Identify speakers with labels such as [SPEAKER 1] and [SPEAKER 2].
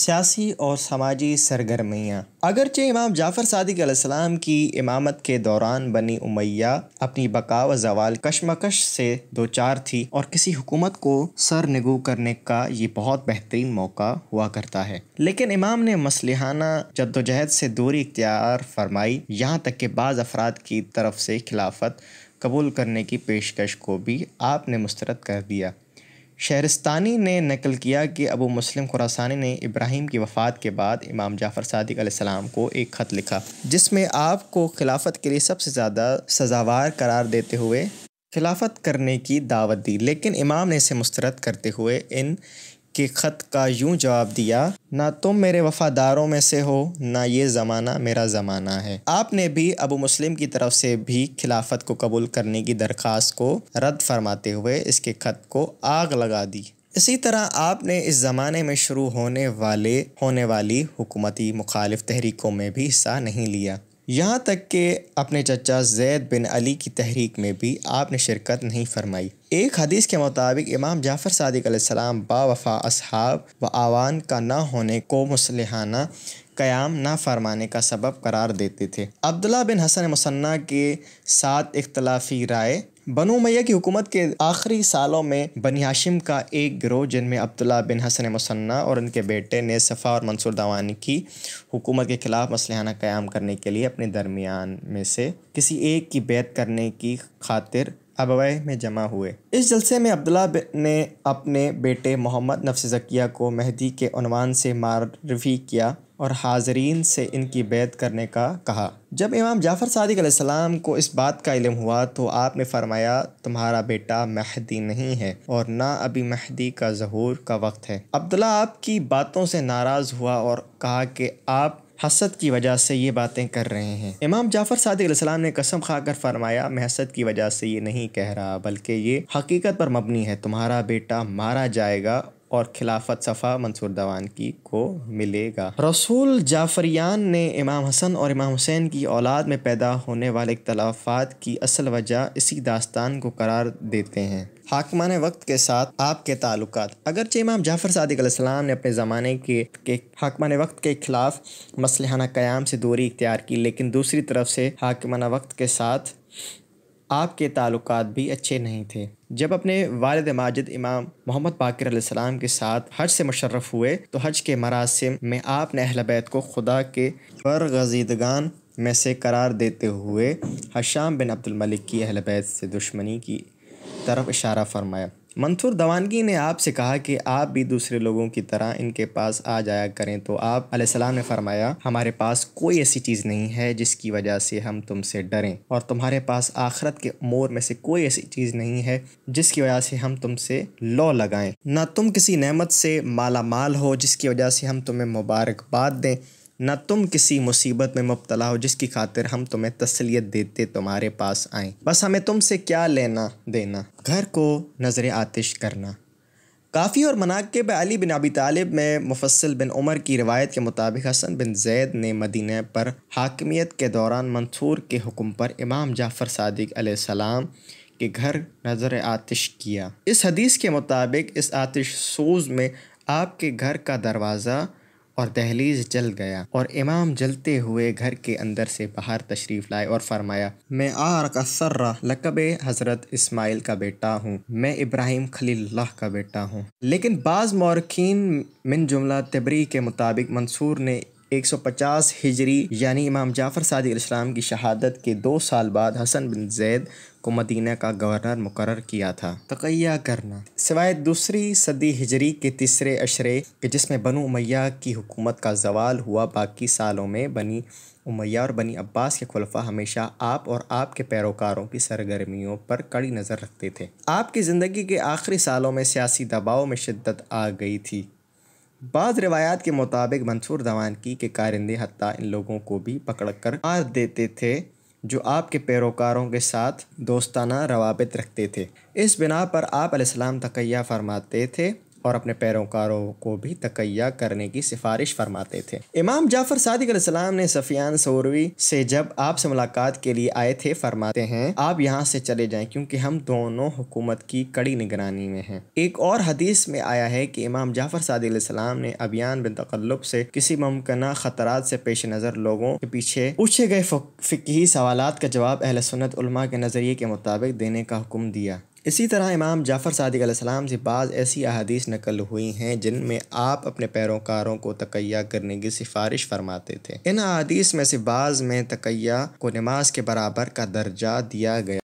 [SPEAKER 1] सियासी और समाजी सरगर्मियाँ अगरचे इमाम जाफ़र सदक अलैहिस्सलाम की इमामत के दौरान बनी उमैया अपनी बका व जवाल कशमकश से दो चार थी और किसी हुकूमत को सर सरनगू करने का ये बहुत बेहतरीन मौका हुआ करता है लेकिन इमाम ने मसलहाना जद्दोजहद से दूरी इख्तियार फरमाई यहाँ तक कि बाज़ अफराद की तरफ से खिलाफत कबूल करने की पेशकश को भी आपने मुस्तरद कर दिया शहरस्तानी ने नकल किया कि अबू मुस्लिम खुरासानी ने इब्राहिम की वफ़ात के बाद इमाम जाफ़र सदक सलाम को एक ख़त लिखा जिसमें आपको खिलाफत के लिए सबसे ज़्यादा सजावार करार देते हुए खिलाफत करने की दावत दी लेकिन इमाम ने इसे मुस्तरद करते हुए इन के ख़त का यूं जवाब दिया ना तुम मेरे वफ़ादारों में से हो ना ये ज़माना मेरा ज़माना है आपने भी अबू मुस्लिम की तरफ से भी खिलाफत को कबूल करने की दरख्वास्त को रद्द फरमाते हुए इसके ख़त को आग लगा दी इसी तरह आपने इस ज़माने में शुरू होने वाले होने वाली हुकूमती मुखालिफ तहरीकों में भी हिस्सा नहीं लिया यहाँ तक कि अपने चचा जैद बिन अली की तहरीक में भी आपने शिरकत नहीं फरमाई एक हदीस के मुताबिक इमाम जाफ़र सदक बावफ़ा अहाब व आवान का ना होने को मुसलहाना क़याम ना फरमाने का सबब करार देते थे अब्दुल्ला बिन हसन मुसन्ना के साथ इख्तलाफी राय बनो मैया की हुकूमत के आखिरी सालों में बनी हाशिम का एक ग्रोह जिनमें अब्दुल्ला बिन हसन मुसन्ना और उनके बेटे ने सफ़ा और मंसूर दवान की हुकूमत के ख़िलाफ़ मसलहाना क़्याम करने के लिए अपने दरमियान में से किसी एक की बैत करने की खातिर अबवै में जमा हुए इस जलसे में अब्दुल्ला ने अपने बेटे मोहम्मद नफस जकिया को मेहदी के अनवान से मारफी किया और हाजरीन से इनकी बैत करने का कहा जब इमाम जाफ़र सदक सलाम को इस बात का इलम हुआ तो आपने फरमाया तुम्हारा बेटा महदी नहीं है और ना अभी महदी का जहूर का वक्त है अब्दुल्ला आपकी बातों से नाराज़ हुआ और कहा कि आप हसद की वजह से ये बातें कर रहे हैं इमाम जाफ़र सदक़लाम ने कसम खाकर फरमाया मैं हसद की वजह से ये नहीं कह रहा बल्कि ये हकीकत पर मबनी है तुम्हारा बेटा मारा जाएगा और खिलाफत सफ़ा मंसूर दवान की को मिलेगा रसूल जाफरियान ने इमाम हसन और इमाम हुसैन की औलाद में पैदा होने वाले इख्तलाफात की असल वजह इसी दास्तान को करार देते हैं हाकमान वक्त के साथ आपके ताल्लुक अगरचे इमाम जाफ़र सदक़म ने अपने ज़माने के, के हाकमान वक्त के ख़िलाफ़ मसलहाना क़याम से दूरी इख्तियार की लेकिन दूसरी तरफ से हाकमान वक्त के साथ आपके ताल्लुक भी अच्छे नहीं थे जब अपने वालद माजिद इमाम मोहम्मद बाकर सलाम के साथ हज से मुशर्रफ हुए तो हज के मरासम में आपने अहल बैत को खुदा के बरगजीदगान में से करार देते हुए हशाम बिन अब्दुलमलिक की अहल बैत से दुश्मनी की तरफ इशारा फरमाया मंसूर दवानगी ने आपसे कहा कि आप भी दूसरे लोगों की तरह इनके पास आ जाया करें तो आप सलाम ने फरमाया हमारे पास कोई ऐसी चीज़ नहीं है जिसकी वजह से हम तुमसे डरें और तुम्हारे पास आखरत के मोर में से कोई ऐसी चीज़ नहीं है जिसकी वजह से हम तुमसे लो लगाएं ना तुम किसी नेमत से माला माल हो जिसकी वजह से हम तुम्हें मुबारकबाद दें न तुम किसी मुसीबत में मुबतला हो जिसकी खातिर हम तुम्हें तसलियत देते तुम्हारे पास आए बस हमें तुमसे क्या लेना देना घर को नज़र आतिश करना काफ़ी और मनाकब अली बिन अबी तालिब में मुफसल बिन उमर की रवायत के मुताबिक हसन बिन जैद ने मदीन पर हाकमियत के दौरान मंसूर के हुक्म पर इमाम जाफ़र सदक सलाम के घर नज़र आतिश किया इस हदीस के मुताबिक इस आतिश सोज में आपके घर का दरवाज़ा और दहलीज जल गया और इमाम जलते हुए घर के अंदर से बाहर तशरीफ लाए और फरमाया मैं का सर्रा लकब हज़रत इस्माइल का बेटा हूँ मैं इब्राहिम खलील्ला का बेटा हूँ लेकिन बाज़ मौरखीन मिन जुमला तबरी के मुताबिक मंसूर ने 150 हिजरी यानी इमाम जाफ़र सदक इस्लाम की शहादत के दो साल बाद हसन बिन जैद को मदीना का गवर्नर मुकर किया था तकैया करना सिवाय दूसरी सदी हिजरी के तीसरे अशरे के जिसमें बनु उमैया की हुकूमत का जवाल हुआ बाकी सालों में बनी उमैया और बनी अब्बास के खुलफा हमेशा आप और आपके पैरोकारों की सरगर्मियों पर कड़ी नज़र रखते थे आपकी ज़िंदगी के आखिरी सालों में सियासी दबाव में शिद्दत आ गई थी बाज़ रवायात के मुताबिक मंसूर की के कारिंदे हती इन लोगों को भी पकड़ कर मार देते थे जो आपके पैरोकारों के साथ दोस्ताना रवाबित रखते थे इस बिना पर आप अलैहिस्सलाम तकैया फरमाते थे और अपने पैरोकारों को भी तकैया करने की सिफारिश फरमाते थे इमाम जाफर सादिक सलाम ने सफियान सोरवी से जब आपसे मुलाकात के लिए आए थे फरमाते हैं आप यहाँ से चले जाएं क्योंकि हम दोनों हुकूमत की कड़ी निगरानी में हैं एक और हदीस में आया है कि इमाम जाफर सादिक सलाम ने अभियान बिन तकल्लुब से किसी मुमकिन खतरात से पेश नज़र लोगों के पीछे पूछे गए फ़िकी सवाल का जवाब अहल सुनत के नज़रिए के मुताबिक देने का हुक्म दिया इसी तरह इमाम जाफ़र सदक सलाम से बाज़ ऐसी अहदीस नकल हुई हैं जिनमें आप अपने पैरोकारों को तकैया करने की सिफारिश फरमाते थे इन अदीस में से बाज़ में तकैया को नमाज के बराबर का दर्जा दिया गया